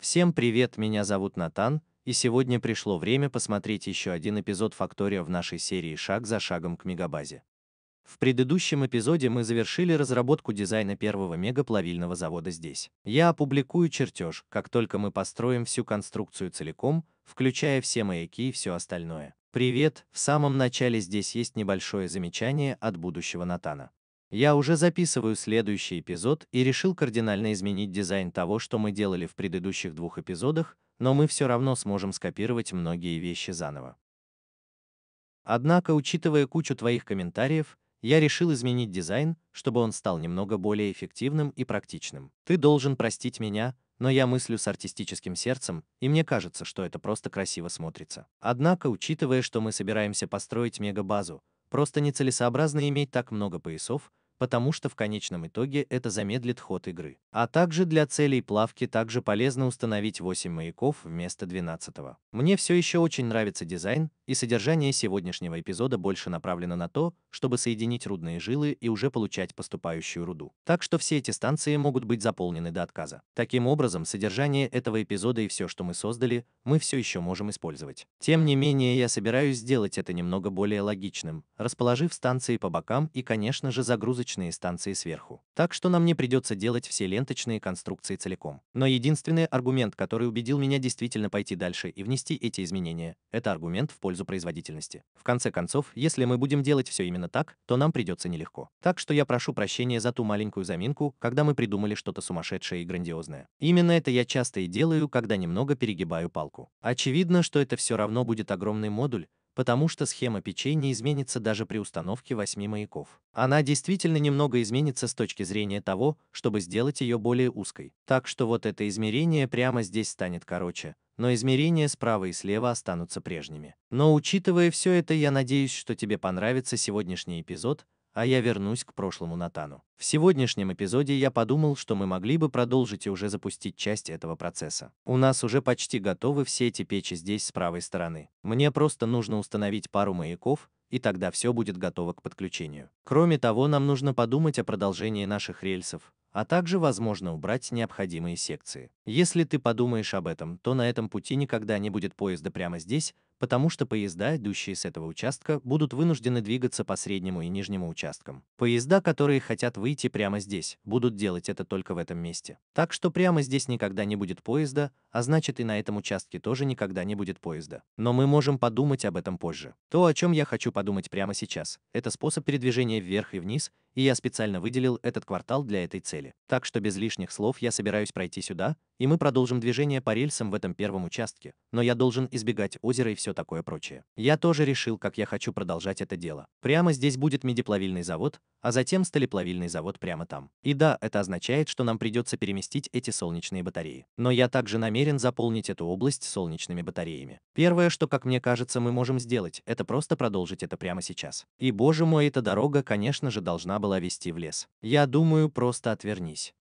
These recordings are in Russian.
Всем привет, меня зовут Натан, и сегодня пришло время посмотреть еще один эпизод Фактория в нашей серии «Шаг за шагом к мегабазе». В предыдущем эпизоде мы завершили разработку дизайна первого мегаплавильного завода здесь. Я опубликую чертеж, как только мы построим всю конструкцию целиком, включая все маяки и все остальное. Привет, в самом начале здесь есть небольшое замечание от будущего Натана. Я уже записываю следующий эпизод и решил кардинально изменить дизайн того, что мы делали в предыдущих двух эпизодах, но мы все равно сможем скопировать многие вещи заново. Однако, учитывая кучу твоих комментариев, я решил изменить дизайн, чтобы он стал немного более эффективным и практичным. Ты должен простить меня, но я мыслю с артистическим сердцем, и мне кажется, что это просто красиво смотрится. Однако, учитывая, что мы собираемся построить мегабазу, просто нецелесообразно иметь так много поясов, потому что в конечном итоге это замедлит ход игры. А также для целей плавки также полезно установить 8 маяков вместо 12. Мне все еще очень нравится дизайн, и содержание сегодняшнего эпизода больше направлено на то, чтобы соединить рудные жилы и уже получать поступающую руду. Так что все эти станции могут быть заполнены до отказа. Таким образом, содержание этого эпизода и все, что мы создали, мы все еще можем использовать. Тем не менее, я собираюсь сделать это немного более логичным, расположив станции по бокам и, конечно же, загрузочные ленточные станции сверху. Так что нам не придется делать все ленточные конструкции целиком. Но единственный аргумент, который убедил меня действительно пойти дальше и внести эти изменения, это аргумент в пользу производительности. В конце концов, если мы будем делать все именно так, то нам придется нелегко. Так что я прошу прощения за ту маленькую заминку, когда мы придумали что-то сумасшедшее и грандиозное. Именно это я часто и делаю, когда немного перегибаю палку. Очевидно, что это все равно будет огромный модуль, потому что схема печей не изменится даже при установке 8 маяков. Она действительно немного изменится с точки зрения того, чтобы сделать ее более узкой. Так что вот это измерение прямо здесь станет короче, но измерения справа и слева останутся прежними. Но учитывая все это, я надеюсь, что тебе понравится сегодняшний эпизод, а я вернусь к прошлому Натану. В сегодняшнем эпизоде я подумал, что мы могли бы продолжить и уже запустить часть этого процесса. У нас уже почти готовы все эти печи здесь с правой стороны. Мне просто нужно установить пару маяков, и тогда все будет готово к подключению. Кроме того, нам нужно подумать о продолжении наших рельсов, а также, возможно, убрать необходимые секции. Если ты подумаешь об этом, то на этом пути никогда не будет поезда прямо здесь, потому что поезда, идущие с этого участка, будут вынуждены двигаться по среднему и нижнему участкам. Поезда, которые хотят выйти прямо здесь, будут делать это только в этом месте. Так что прямо здесь никогда не будет поезда, а значит и на этом участке тоже никогда не будет поезда. Но мы можем подумать об этом позже. То, о чем я хочу подумать прямо сейчас, это способ передвижения вверх и вниз, и я специально выделил этот квартал для этой цели. Так что без лишних слов я собираюсь пройти сюда, и мы продолжим движение по рельсам в этом первом участке, но я должен избегать озера и все такое прочее. Я тоже решил, как я хочу продолжать это дело. Прямо здесь будет медиплавильный завод, а затем сталеплавильный завод прямо там. И да, это означает, что нам придется переместить эти солнечные батареи. Но я также намерен заполнить эту область солнечными батареями. Первое, что, как мне кажется, мы можем сделать, это просто продолжить это прямо сейчас. И боже мой, эта дорога, конечно же, должна была была вести в лес. Я думаю, просто отвернись.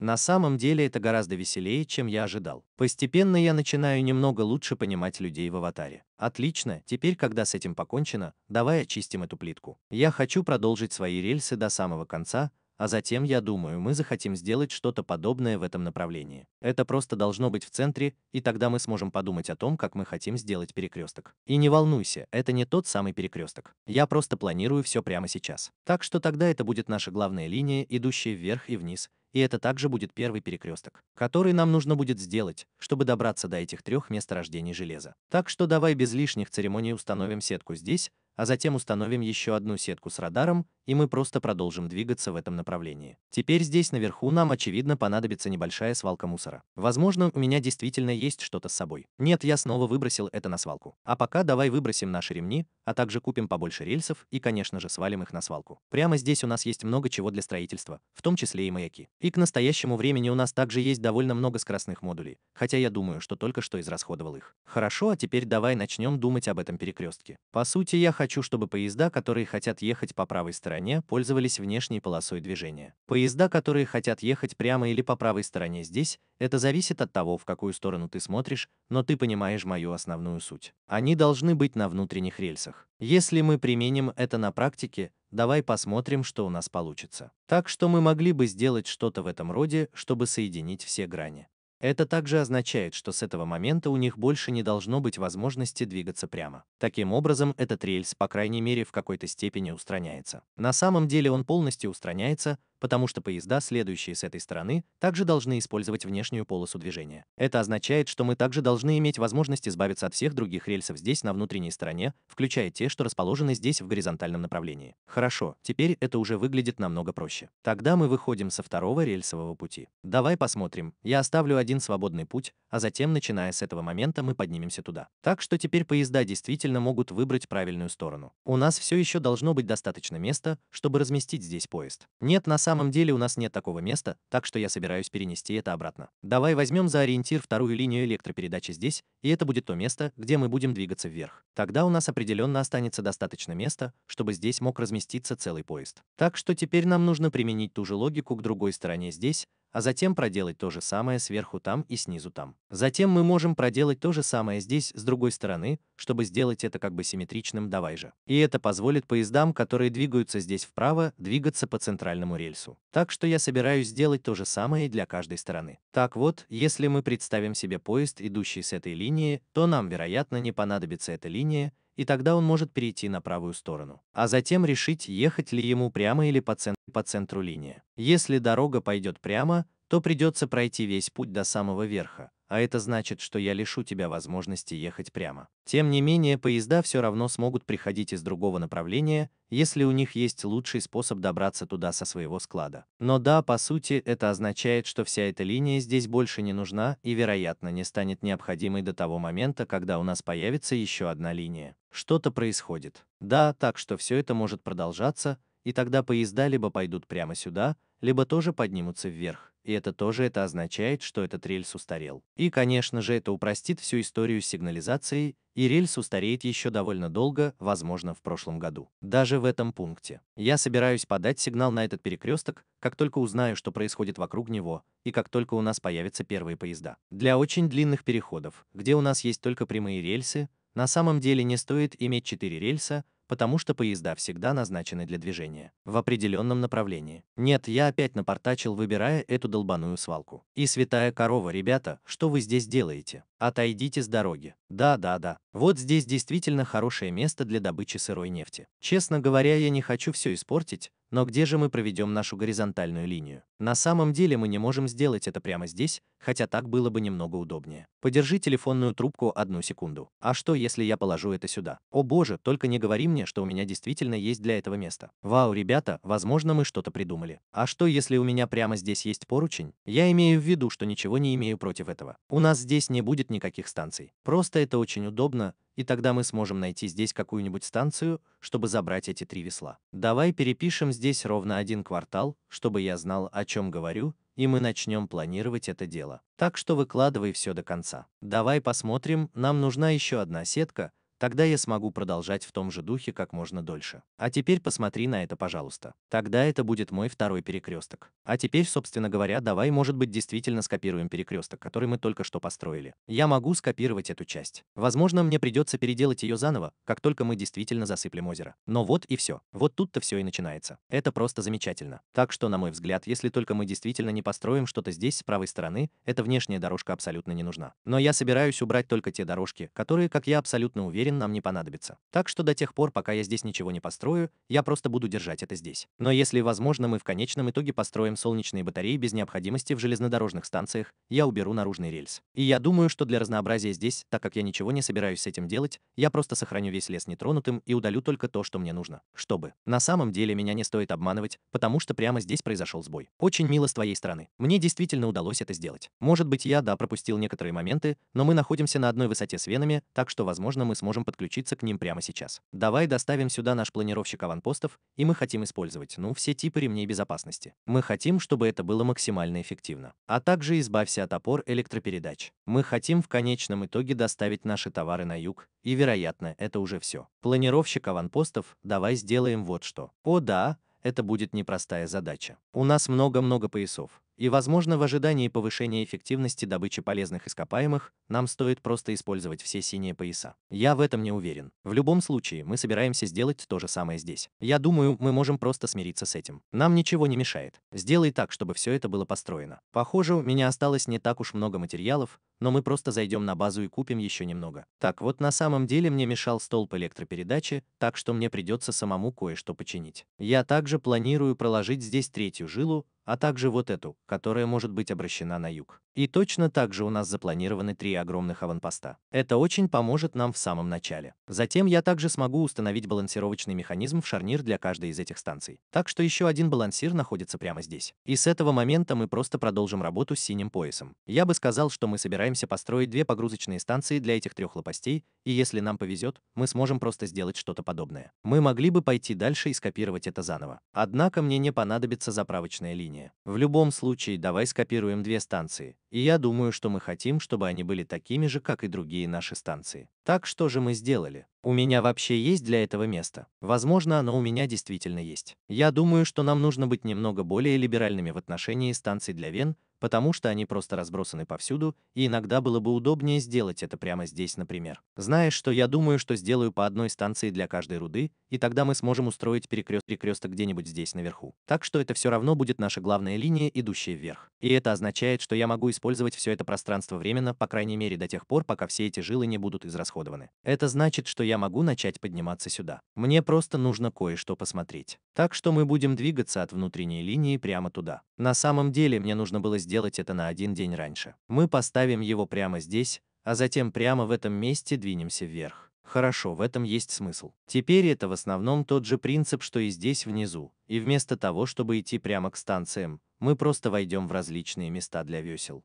На самом деле это гораздо веселее, чем я ожидал. Постепенно я начинаю немного лучше понимать людей в аватаре. Отлично, теперь, когда с этим покончено, давай очистим эту плитку. Я хочу продолжить свои рельсы до самого конца, а затем, я думаю, мы захотим сделать что-то подобное в этом направлении. Это просто должно быть в центре, и тогда мы сможем подумать о том, как мы хотим сделать перекресток. И не волнуйся, это не тот самый перекресток. Я просто планирую все прямо сейчас. Так что тогда это будет наша главная линия, идущая вверх и вниз, и это также будет первый перекресток, который нам нужно будет сделать, чтобы добраться до этих трех месторождений железа. Так что давай без лишних церемоний установим сетку здесь, а затем установим еще одну сетку с радаром и мы просто продолжим двигаться в этом направлении. Теперь здесь наверху нам, очевидно, понадобится небольшая свалка мусора. Возможно, у меня действительно есть что-то с собой. Нет, я снова выбросил это на свалку. А пока давай выбросим наши ремни, а также купим побольше рельсов и, конечно же, свалим их на свалку. Прямо здесь у нас есть много чего для строительства, в том числе и маяки. И к настоящему времени у нас также есть довольно много скоростных модулей, хотя я думаю, что только что израсходовал их. Хорошо, а теперь давай начнем думать об этом перекрестке. По сути, я хочу, чтобы поезда, которые хотят ехать по правой стороне, стороне пользовались внешней полосой движения. Поезда, которые хотят ехать прямо или по правой стороне здесь, это зависит от того, в какую сторону ты смотришь, но ты понимаешь мою основную суть. Они должны быть на внутренних рельсах. Если мы применим это на практике, давай посмотрим, что у нас получится. Так что мы могли бы сделать что-то в этом роде, чтобы соединить все грани. Это также означает, что с этого момента у них больше не должно быть возможности двигаться прямо. Таким образом, этот рельс, по крайней мере, в какой-то степени устраняется. На самом деле он полностью устраняется, потому что поезда, следующие с этой стороны, также должны использовать внешнюю полосу движения. Это означает, что мы также должны иметь возможность избавиться от всех других рельсов здесь на внутренней стороне, включая те, что расположены здесь в горизонтальном направлении. Хорошо, теперь это уже выглядит намного проще. Тогда мы выходим со второго рельсового пути. Давай посмотрим. Я оставлю один свободный путь, а затем, начиная с этого момента, мы поднимемся туда. Так что теперь поезда действительно могут выбрать правильную сторону. У нас все еще должно быть достаточно места, чтобы разместить здесь поезд. Нет, на самом самом деле у нас нет такого места, так что я собираюсь перенести это обратно. Давай возьмем за ориентир вторую линию электропередачи здесь, и это будет то место, где мы будем двигаться вверх. Тогда у нас определенно останется достаточно места, чтобы здесь мог разместиться целый поезд. Так что теперь нам нужно применить ту же логику к другой стороне здесь, а затем проделать то же самое сверху там и снизу там. Затем мы можем проделать то же самое здесь с другой стороны, чтобы сделать это как бы симметричным «давай же». И это позволит поездам, которые двигаются здесь вправо, двигаться по центральному рельсу. Так что я собираюсь сделать то же самое для каждой стороны. Так вот, если мы представим себе поезд, идущий с этой линии, то нам, вероятно, не понадобится эта линия, и тогда он может перейти на правую сторону, а затем решить, ехать ли ему прямо или по, цен по центру линии. Если дорога пойдет прямо, то придется пройти весь путь до самого верха, а это значит, что я лишу тебя возможности ехать прямо. Тем не менее, поезда все равно смогут приходить из другого направления, если у них есть лучший способ добраться туда со своего склада. Но да, по сути, это означает, что вся эта линия здесь больше не нужна и, вероятно, не станет необходимой до того момента, когда у нас появится еще одна линия. Что-то происходит. Да, так что все это может продолжаться, и тогда поезда либо пойдут прямо сюда, либо тоже поднимутся вверх и это тоже это означает, что этот рельс устарел. И, конечно же, это упростит всю историю с сигнализацией, и рельс устареет еще довольно долго, возможно, в прошлом году. Даже в этом пункте. Я собираюсь подать сигнал на этот перекресток, как только узнаю, что происходит вокруг него, и как только у нас появятся первые поезда. Для очень длинных переходов, где у нас есть только прямые рельсы, на самом деле не стоит иметь 4 рельса, потому что поезда всегда назначены для движения в определенном направлении. Нет, я опять напортачил, выбирая эту долбаную свалку. И святая корова, ребята, что вы здесь делаете? Отойдите с дороги. Да, да, да. Вот здесь действительно хорошее место для добычи сырой нефти. Честно говоря, я не хочу все испортить, но где же мы проведем нашу горизонтальную линию? На самом деле мы не можем сделать это прямо здесь, хотя так было бы немного удобнее. Подержи телефонную трубку одну секунду. А что, если я положу это сюда? О боже, только не говори мне, что у меня действительно есть для этого место. Вау, ребята, возможно, мы что-то придумали. А что, если у меня прямо здесь есть поручень? Я имею в виду, что ничего не имею против этого. У нас здесь не будет никаких станций. Просто это очень удобно, и тогда мы сможем найти здесь какую-нибудь станцию, чтобы забрать эти три весла. Давай перепишем здесь ровно один квартал, чтобы я знал, о чем говорю, и мы начнем планировать это дело. Так что выкладывай все до конца. Давай посмотрим, нам нужна еще одна сетка, Тогда я смогу продолжать в том же духе как можно дольше. А теперь посмотри на это, пожалуйста. Тогда это будет мой второй перекресток. А теперь, собственно говоря, давай, может быть, действительно скопируем перекресток, который мы только что построили. Я могу скопировать эту часть. Возможно, мне придется переделать ее заново, как только мы действительно засыплем озеро. Но вот и все. Вот тут-то все и начинается. Это просто замечательно. Так что, на мой взгляд, если только мы действительно не построим что-то здесь с правой стороны, эта внешняя дорожка абсолютно не нужна. Но я собираюсь убрать только те дорожки, которые, как я абсолютно уверен, уверен, нам не понадобится. Так что до тех пор, пока я здесь ничего не построю, я просто буду держать это здесь. Но если возможно, мы в конечном итоге построим солнечные батареи без необходимости в железнодорожных станциях, я уберу наружный рельс. И я думаю, что для разнообразия здесь, так как я ничего не собираюсь с этим делать, я просто сохраню весь лес нетронутым и удалю только то, что мне нужно. Чтобы. На самом деле меня не стоит обманывать, потому что прямо здесь произошел сбой. Очень мило с твоей стороны. Мне действительно удалось это сделать. Может быть, я, да, пропустил некоторые моменты, но мы находимся на одной высоте с венами, так что, возможно, мы сможем можем подключиться к ним прямо сейчас. Давай доставим сюда наш планировщик аванпостов, и мы хотим использовать, ну, все типы ремней безопасности. Мы хотим, чтобы это было максимально эффективно. А также избавься от опор электропередач. Мы хотим в конечном итоге доставить наши товары на юг, и, вероятно, это уже все. Планировщик аванпостов, давай сделаем вот что. О да, это будет непростая задача. У нас много-много поясов. И, возможно, в ожидании повышения эффективности добычи полезных ископаемых, нам стоит просто использовать все синие пояса. Я в этом не уверен. В любом случае, мы собираемся сделать то же самое здесь. Я думаю, мы можем просто смириться с этим. Нам ничего не мешает. Сделай так, чтобы все это было построено. Похоже, у меня осталось не так уж много материалов, но мы просто зайдем на базу и купим еще немного. Так вот, на самом деле мне мешал столб электропередачи, так что мне придется самому кое-что починить. Я также планирую проложить здесь третью жилу, а также вот эту, которая может быть обращена на юг. И точно так же у нас запланированы три огромных аванпоста. Это очень поможет нам в самом начале. Затем я также смогу установить балансировочный механизм в шарнир для каждой из этих станций. Так что еще один балансир находится прямо здесь. И с этого момента мы просто продолжим работу с синим поясом. Я бы сказал, что мы собираемся построить две погрузочные станции для этих трех лопастей, и если нам повезет, мы сможем просто сделать что-то подобное. Мы могли бы пойти дальше и скопировать это заново. Однако мне не понадобится заправочная линия. В любом случае, давай скопируем две станции и я думаю, что мы хотим, чтобы они были такими же, как и другие наши станции. Так что же мы сделали? У меня вообще есть для этого место. Возможно, оно у меня действительно есть. Я думаю, что нам нужно быть немного более либеральными в отношении станций для вен, потому что они просто разбросаны повсюду, и иногда было бы удобнее сделать это прямо здесь, например. Знаешь, что я думаю, что сделаю по одной станции для каждой руды, и тогда мы сможем устроить перекрест перекресток где-нибудь здесь наверху. Так что это все равно будет наша главная линия, идущая вверх. И это означает, что я могу использовать все это пространство временно, по крайней мере до тех пор, пока все эти жилы не будут израсходованы. Это значит, что я могу начать подниматься сюда. Мне просто нужно кое-что посмотреть. Так что мы будем двигаться от внутренней линии прямо туда. На самом деле мне нужно было сделать сделать это на один день раньше. Мы поставим его прямо здесь, а затем прямо в этом месте двинемся вверх. Хорошо, в этом есть смысл. Теперь это в основном тот же принцип, что и здесь внизу, и вместо того, чтобы идти прямо к станциям, мы просто войдем в различные места для весел.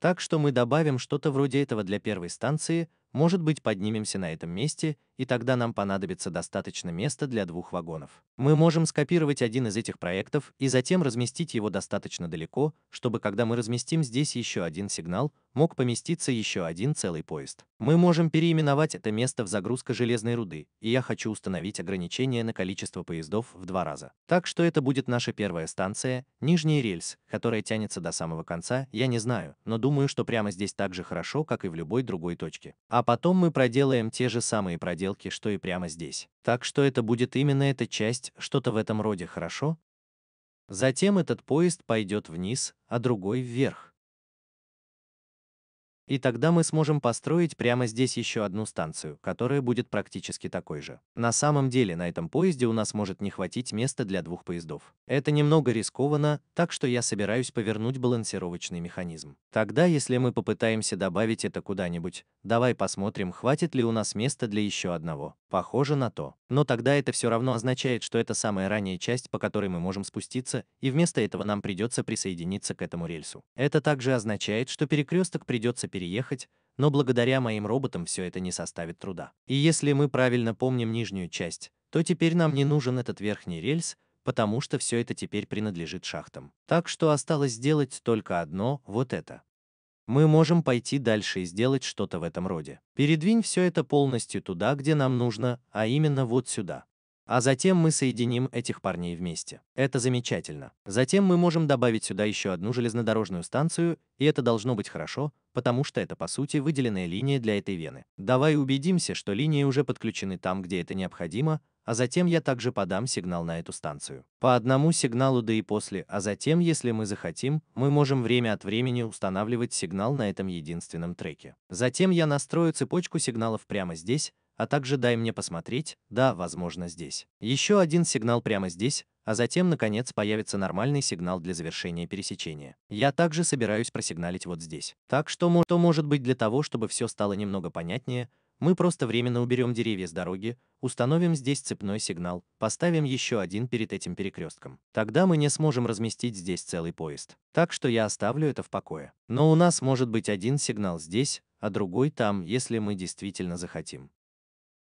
Так что мы добавим что-то вроде этого для первой станции, может быть поднимемся на этом месте и тогда нам понадобится достаточно места для двух вагонов. Мы можем скопировать один из этих проектов и затем разместить его достаточно далеко, чтобы когда мы разместим здесь еще один сигнал, мог поместиться еще один целый поезд. Мы можем переименовать это место в загрузка железной руды, и я хочу установить ограничение на количество поездов в два раза. Так что это будет наша первая станция, нижний рельс, которая тянется до самого конца, я не знаю, но думаю, что прямо здесь так же хорошо, как и в любой другой точке. А потом мы проделаем те же самые проделки сделки, что и прямо здесь. Так что это будет именно эта часть, что-то в этом роде, хорошо? Затем этот поезд пойдет вниз, а другой вверх. И тогда мы сможем построить прямо здесь еще одну станцию, которая будет практически такой же. На самом деле на этом поезде у нас может не хватить места для двух поездов. Это немного рискованно, так что я собираюсь повернуть балансировочный механизм. Тогда, если мы попытаемся добавить это куда-нибудь, давай посмотрим, хватит ли у нас места для еще одного. Похоже на то. Но тогда это все равно означает, что это самая ранняя часть, по которой мы можем спуститься, и вместо этого нам придется присоединиться к этому рельсу. Это также означает, что перекресток придется переехать, но благодаря моим роботам все это не составит труда. И если мы правильно помним нижнюю часть, то теперь нам не нужен этот верхний рельс, потому что все это теперь принадлежит шахтам. Так что осталось сделать только одно, вот это. Мы можем пойти дальше и сделать что-то в этом роде. Передвинь все это полностью туда, где нам нужно, а именно вот сюда. А затем мы соединим этих парней вместе. Это замечательно. Затем мы можем добавить сюда еще одну железнодорожную станцию, и это должно быть хорошо, потому что это по сути выделенная линия для этой вены. Давай убедимся, что линии уже подключены там, где это необходимо, а затем я также подам сигнал на эту станцию. По одному сигналу да и после, а затем, если мы захотим, мы можем время от времени устанавливать сигнал на этом единственном треке. Затем я настрою цепочку сигналов прямо здесь, а также дай мне посмотреть, да, возможно здесь. Еще один сигнал прямо здесь, а затем, наконец, появится нормальный сигнал для завершения пересечения. Я также собираюсь просигналить вот здесь. Так что, что может быть для того, чтобы все стало немного понятнее, мы просто временно уберем деревья с дороги, установим здесь цепной сигнал, поставим еще один перед этим перекрестком. Тогда мы не сможем разместить здесь целый поезд. Так что я оставлю это в покое. Но у нас может быть один сигнал здесь, а другой там, если мы действительно захотим.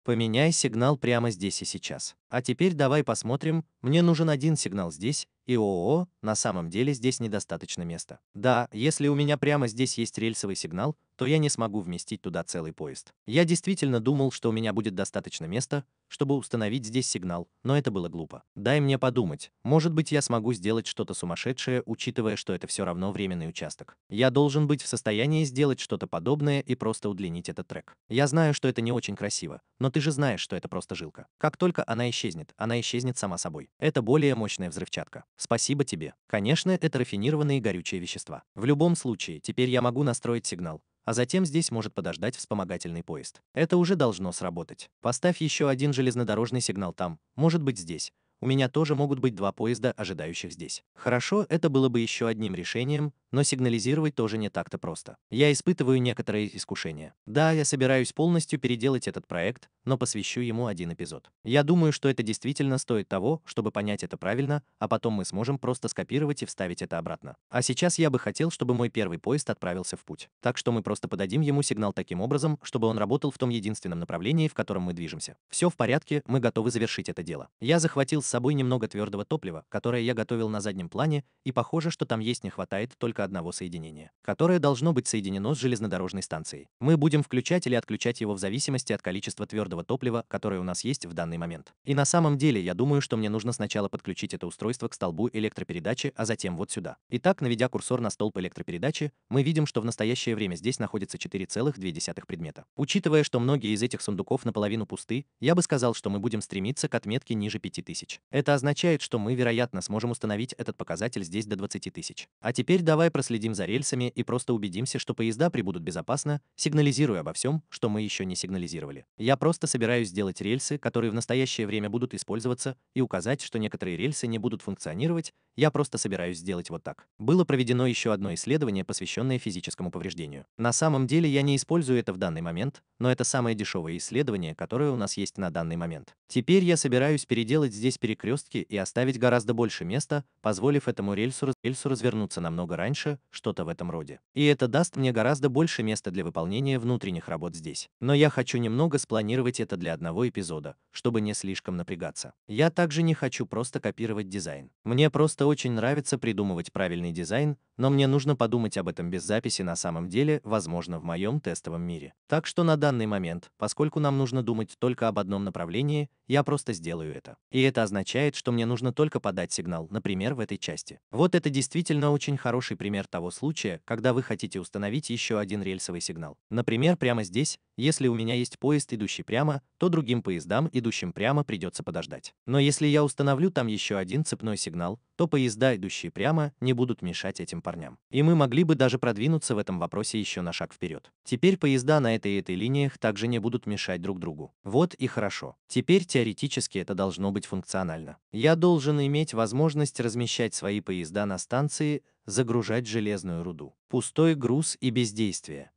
Поменяй сигнал прямо здесь и сейчас. А теперь давай посмотрим, мне нужен один сигнал здесь и ООО, на самом деле здесь недостаточно места. Да, если у меня прямо здесь есть рельсовый сигнал, то я не смогу вместить туда целый поезд. Я действительно думал, что у меня будет достаточно места, чтобы установить здесь сигнал, но это было глупо. Дай мне подумать, может быть я смогу сделать что-то сумасшедшее, учитывая, что это все равно временный участок. Я должен быть в состоянии сделать что-то подобное и просто удлинить этот трек. Я знаю, что это не очень красиво, но ты же знаешь, что это просто жилка. Как только она исчезнет, она исчезнет сама собой. Это более мощная взрывчатка. Спасибо тебе. Конечно, это рафинированные горючие вещества. В любом случае, теперь я могу настроить сигнал, а затем здесь может подождать вспомогательный поезд. Это уже должно сработать. Поставь еще один железнодорожный сигнал там, может быть здесь, у меня тоже могут быть два поезда, ожидающих здесь. Хорошо, это было бы еще одним решением, но сигнализировать тоже не так-то просто. Я испытываю некоторые искушения. Да, я собираюсь полностью переделать этот проект, но посвящу ему один эпизод. Я думаю, что это действительно стоит того, чтобы понять это правильно, а потом мы сможем просто скопировать и вставить это обратно. А сейчас я бы хотел, чтобы мой первый поезд отправился в путь. Так что мы просто подадим ему сигнал таким образом, чтобы он работал в том единственном направлении, в котором мы движемся. Все в порядке, мы готовы завершить это дело. Я захватил с собой немного твердого топлива, которое я готовил на заднем плане, и похоже, что там есть не хватает только одного соединения, которое должно быть соединено с железнодорожной станцией. Мы будем включать или отключать его в зависимости от количества твердого топлива, которое у нас есть в данный момент. И на самом деле, я думаю, что мне нужно сначала подключить это устройство к столбу электропередачи, а затем вот сюда. Итак, наведя курсор на столб электропередачи, мы видим, что в настоящее время здесь находится 4,2 предмета. Учитывая, что многие из этих сундуков наполовину пусты, я бы сказал, что мы будем стремиться к отметке ниже 5000 тысяч. Это означает, что мы, вероятно, сможем установить этот показатель здесь до 20 тысяч. А теперь давай проследим за рельсами и просто убедимся, что поезда прибудут безопасно, сигнализируя обо всем, что мы еще не сигнализировали. Я просто собираюсь сделать рельсы, которые в настоящее время будут использоваться, и указать, что некоторые рельсы не будут функционировать, я просто собираюсь сделать вот так. Было проведено еще одно исследование, посвященное физическому повреждению. На самом деле я не использую это в данный момент, но это самое дешевое исследование, которое у нас есть на данный момент. Теперь я собираюсь переделать здесь перекрестки и оставить гораздо больше места, позволив этому рельсу, рельсу развернуться намного раньше, что-то в этом роде. И это даст мне гораздо больше места для выполнения внутренних работ здесь. Но я хочу немного спланировать это для одного эпизода, чтобы не слишком напрягаться. Я также не хочу просто копировать дизайн. Мне просто очень нравится придумывать правильный дизайн, но мне нужно подумать об этом без записи на самом деле, возможно, в моем тестовом мире. Так что на данный момент, поскольку нам нужно думать только об одном направлении, я просто сделаю это. И это означает, что мне нужно только подать сигнал, например, в этой части. Вот это действительно очень хороший пример того случая, когда вы хотите установить еще один рельсовый сигнал. Например, прямо здесь, если у меня есть поезд, идущий прямо, то другим поездам, идущим прямо, придется подождать. Но если я установлю там еще один цепной сигнал, то поезда, идущие прямо, не будут мешать этим парням. И мы могли бы даже продвинуться в этом вопросе еще на шаг вперед. Теперь поезда на этой и этой линиях также не будут мешать друг другу. Вот и хорошо. Теперь теоретически это должно быть функционально. Я должен иметь возможность размещать свои поезда на станции, загружать железную руду. Пустой груз и бездействие.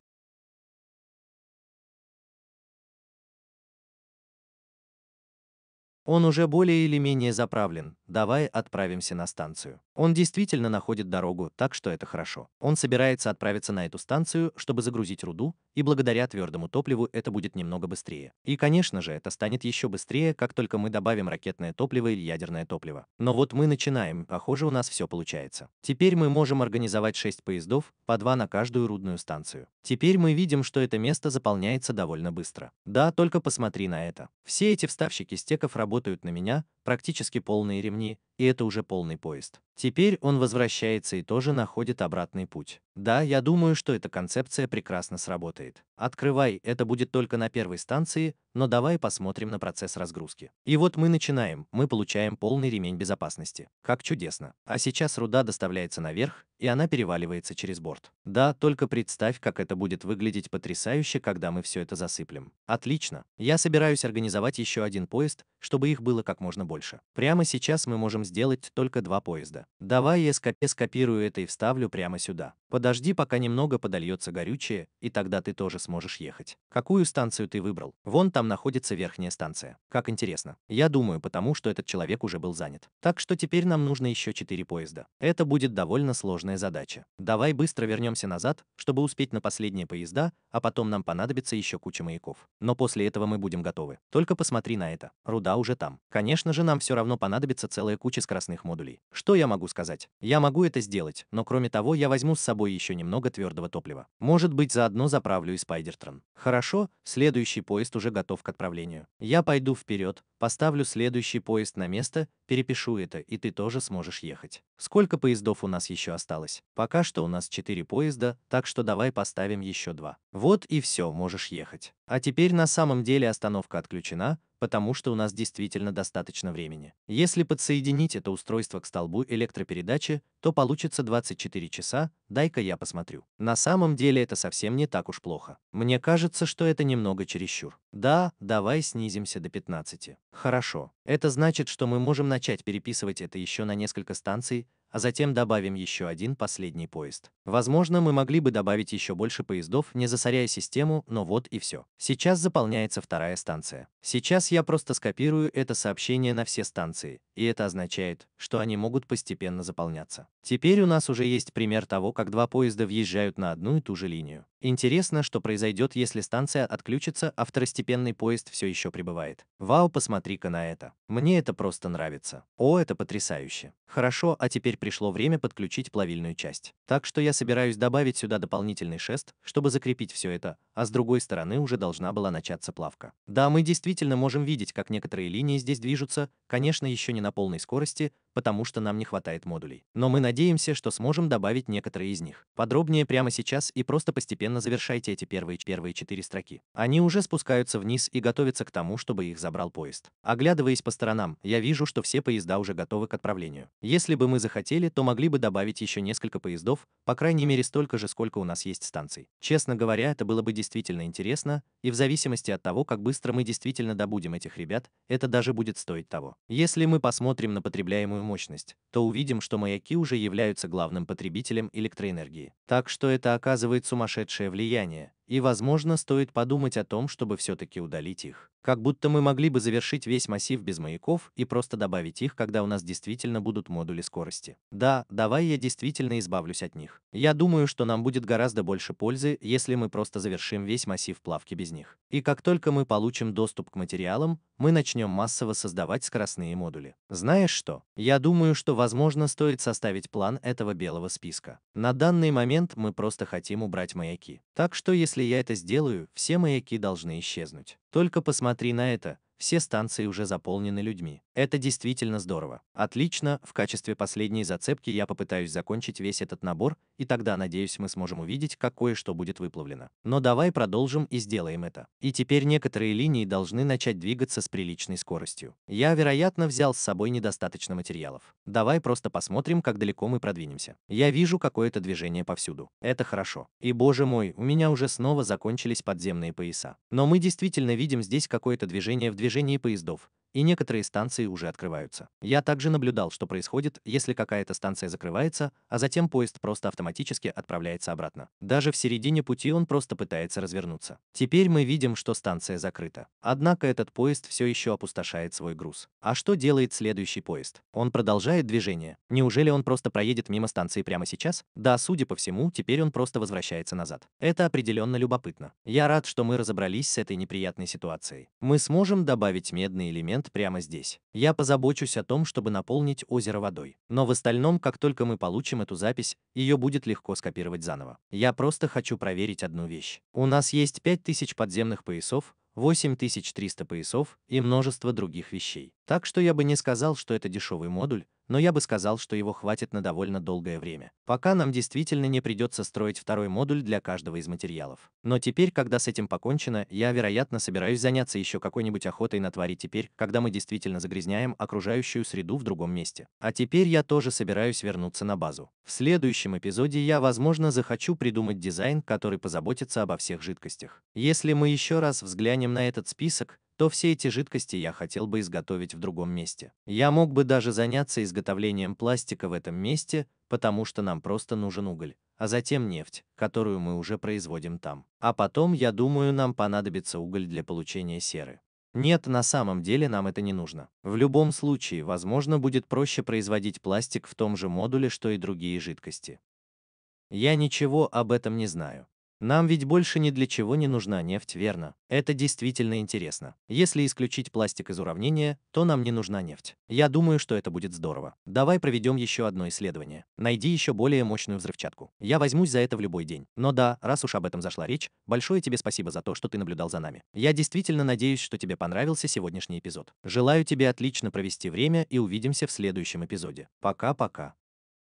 Он уже более или менее заправлен, давай отправимся на станцию. Он действительно находит дорогу, так что это хорошо. Он собирается отправиться на эту станцию, чтобы загрузить руду, и благодаря твердому топливу это будет немного быстрее. И, конечно же, это станет еще быстрее, как только мы добавим ракетное топливо или ядерное топливо. Но вот мы начинаем, похоже, у нас все получается. Теперь мы можем организовать 6 поездов, по 2 на каждую рудную станцию. Теперь мы видим, что это место заполняется довольно быстро. Да, только посмотри на это. Все эти вставщики стеков работают на меня, практически полные ремни, и это уже полный поезд. Теперь он возвращается и тоже находит обратный путь. Да, я думаю, что эта концепция прекрасно сработает. Открывай, это будет только на первой станции, но давай посмотрим на процесс разгрузки. И вот мы начинаем, мы получаем полный ремень безопасности. Как чудесно. А сейчас руда доставляется наверх, и она переваливается через борт. Да, только представь, как это будет выглядеть потрясающе, когда мы все это засыплем. Отлично. Я собираюсь организовать еще один поезд, чтобы их было как можно больше. Прямо сейчас мы можем сделать только два поезда. Давай я скопирую это и вставлю прямо сюда. Подожди, пока немного подольется горючее, и тогда ты тоже сможешь ехать. Какую станцию ты выбрал? Вон там находится верхняя станция. Как интересно. Я думаю, потому что этот человек уже был занят. Так что теперь нам нужно еще 4 поезда. Это будет довольно сложная задача. Давай быстро вернемся назад, чтобы успеть на последние поезда, а потом нам понадобится еще куча маяков. Но после этого мы будем готовы. Только посмотри на это. Руда уже там. Конечно же, нам все равно понадобится целая куча скоростных модулей. Что я могу сказать? Я могу это сделать, но кроме того, я возьму с собой собой еще немного твердого топлива. Может быть, заодно заправлю и Спайдертрон. Хорошо, следующий поезд уже готов к отправлению. Я пойду вперед, поставлю следующий поезд на место, перепишу это, и ты тоже сможешь ехать. Сколько поездов у нас еще осталось? Пока что у нас 4 поезда, так что давай поставим еще 2. Вот и все, можешь ехать. А теперь на самом деле остановка отключена, потому что у нас действительно достаточно времени. Если подсоединить это устройство к столбу электропередачи, то получится 24 часа, дай-ка я посмотрю. На самом деле это совсем не так уж плохо. Мне кажется, что это немного чересчур. Да, давай снизимся до 15. Хорошо. Это значит, что мы можем начать переписывать это еще на несколько станций, а затем добавим еще один последний поезд. Возможно, мы могли бы добавить еще больше поездов, не засоряя систему, но вот и все. Сейчас заполняется вторая станция. Сейчас я просто скопирую это сообщение на все станции, и это означает, что они могут постепенно заполняться. Теперь у нас уже есть пример того, как два поезда въезжают на одну и ту же линию. Интересно, что произойдет, если станция отключится, а второстепенный поезд все еще прибывает. Вау, посмотри-ка на это. Мне это просто нравится. О, это потрясающе. Хорошо, а теперь пришло время подключить плавильную часть. Так что я собираюсь добавить сюда дополнительный шест, чтобы закрепить все это, а с другой стороны уже должна была начаться плавка. Да, мы действительно можем видеть, как некоторые линии здесь движутся, конечно, еще не на полной скорости, потому что нам не хватает модулей. Но мы надеемся, что сможем добавить некоторые из них. Подробнее прямо сейчас и просто постепенно завершайте эти первые, первые четыре строки. Они уже спускаются вниз и готовятся к тому, чтобы их забрал поезд. Оглядываясь по сторонам, я вижу, что все поезда уже готовы к отправлению. Если бы мы захотели, то могли бы добавить еще несколько поездов, по крайней мере столько же, сколько у нас есть станций. Честно говоря, это было бы действительно интересно, и в зависимости от того, как быстро мы действительно добудем этих ребят, это даже будет стоить того. Если мы посмотрим на потребляемую необходимую мощность, то увидим, что маяки уже являются главным потребителем электроэнергии. Так что это оказывает сумасшедшее влияние, и, возможно, стоит подумать о том, чтобы все-таки удалить их. Как будто мы могли бы завершить весь массив без маяков и просто добавить их, когда у нас действительно будут модули скорости. Да, давай я действительно избавлюсь от них. Я думаю, что нам будет гораздо больше пользы, если мы просто завершим весь массив плавки без них. И как только мы получим доступ к материалам, мы начнем массово создавать скоростные модули. Знаешь что? Я думаю, что, возможно, стоит составить план этого белого списка. На данный момент мы просто хотим убрать маяки. Так что если если я это сделаю, все маяки должны исчезнуть. Только посмотри на это, все станции уже заполнены людьми. Это действительно здорово. Отлично, в качестве последней зацепки я попытаюсь закончить весь этот набор, и тогда, надеюсь, мы сможем увидеть, какое что будет выплавлено. Но давай продолжим и сделаем это. И теперь некоторые линии должны начать двигаться с приличной скоростью. Я, вероятно, взял с собой недостаточно материалов. Давай просто посмотрим, как далеко мы продвинемся. Я вижу какое-то движение повсюду. Это хорошо. И, боже мой, у меня уже снова закончились подземные пояса. Но мы действительно видим здесь какое-то движение в движении движении поездов, и некоторые станции уже открываются. Я также наблюдал, что происходит, если какая-то станция закрывается, а затем поезд просто автоматически отправляется обратно. Даже в середине пути он просто пытается развернуться. Теперь мы видим, что станция закрыта. Однако этот поезд все еще опустошает свой груз. А что делает следующий поезд? Он продолжает движение. Неужели он просто проедет мимо станции прямо сейчас? Да, судя по всему, теперь он просто возвращается назад. Это определенно любопытно. Я рад, что мы разобрались с этой неприятной ситуацией. Мы сможем добавить медный элемент момент прямо здесь. Я позабочусь о том, чтобы наполнить озеро водой. Но в остальном, как только мы получим эту запись, ее будет легко скопировать заново. Я просто хочу проверить одну вещь. У нас есть 5000 подземных поясов, 8300 поясов и множество других вещей. Так что я бы не сказал, что это дешевый модуль, но я бы сказал, что его хватит на довольно долгое время, пока нам действительно не придется строить второй модуль для каждого из материалов. Но теперь, когда с этим покончено, я, вероятно, собираюсь заняться еще какой-нибудь охотой на твари теперь, когда мы действительно загрязняем окружающую среду в другом месте. А теперь я тоже собираюсь вернуться на базу. В следующем эпизоде я, возможно, захочу придумать дизайн, который позаботится обо всех жидкостях. Если мы еще раз взглянем на этот список, то все эти жидкости я хотел бы изготовить в другом месте. Я мог бы даже заняться изготовлением пластика в этом месте, потому что нам просто нужен уголь, а затем нефть, которую мы уже производим там. А потом, я думаю, нам понадобится уголь для получения серы. Нет, на самом деле нам это не нужно. В любом случае, возможно, будет проще производить пластик в том же модуле, что и другие жидкости. Я ничего об этом не знаю. Нам ведь больше ни для чего не нужна нефть, верно? Это действительно интересно. Если исключить пластик из уравнения, то нам не нужна нефть. Я думаю, что это будет здорово. Давай проведем еще одно исследование. Найди еще более мощную взрывчатку. Я возьмусь за это в любой день. Но да, раз уж об этом зашла речь, большое тебе спасибо за то, что ты наблюдал за нами. Я действительно надеюсь, что тебе понравился сегодняшний эпизод. Желаю тебе отлично провести время и увидимся в следующем эпизоде. Пока-пока.